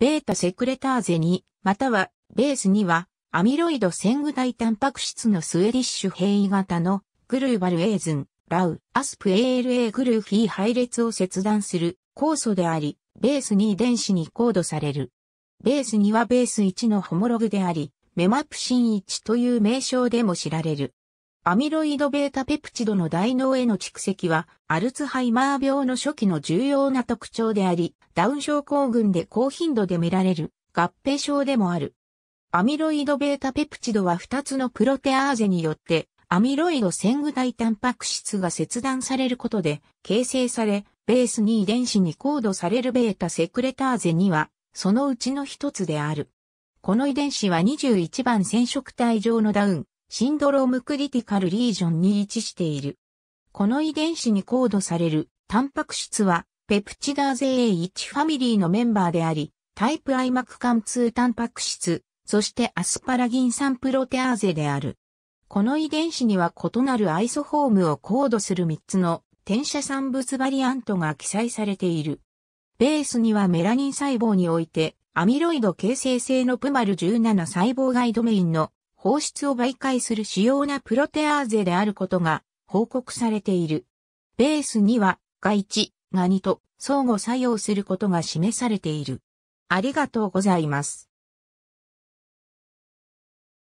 ベータセクレターゼに、またはベースには、アミロイド線具体タンパク質のスウェディッシュ変異型のグルーバルエーズン、ラウ、アスプ ALA グルーフィー配列を切断する酵素であり、ベース2遺伝子にコードされる。ベース2はベース1のホモログであり、メマプシン1という名称でも知られる。アミロイド β ペプチドの大脳への蓄積は、アルツハイマー病の初期の重要な特徴であり、ダウン症候群で高頻度で見られる合併症でもある。アミロイド β ペプチドは2つのプロテアーゼによって、アミロイド線具体タンパク質が切断されることで形成され、ベースに遺伝子にコードされる β セクレターゼには、そのうちの一つである。この遺伝子は21番染色体上のダウン、シンドロームクリティカルリージョンに位置している。この遺伝子にコードされるタンパク質はペプチダーゼ A1 ファミリーのメンバーであり、タイプ I 膜貫通タンパク質、そしてアスパラギン酸プロテアーゼである。この遺伝子には異なるアイソフォームをコードする3つの転写産物バリアントが記載されている。ベースにはメラニン細胞においてアミロイド形成性のプマル17細胞外ドメインの放出を媒介する主要なプロテアーゼであることが報告されている。ベースには、が1、が2と相互作用することが示されている。ありがとうございます。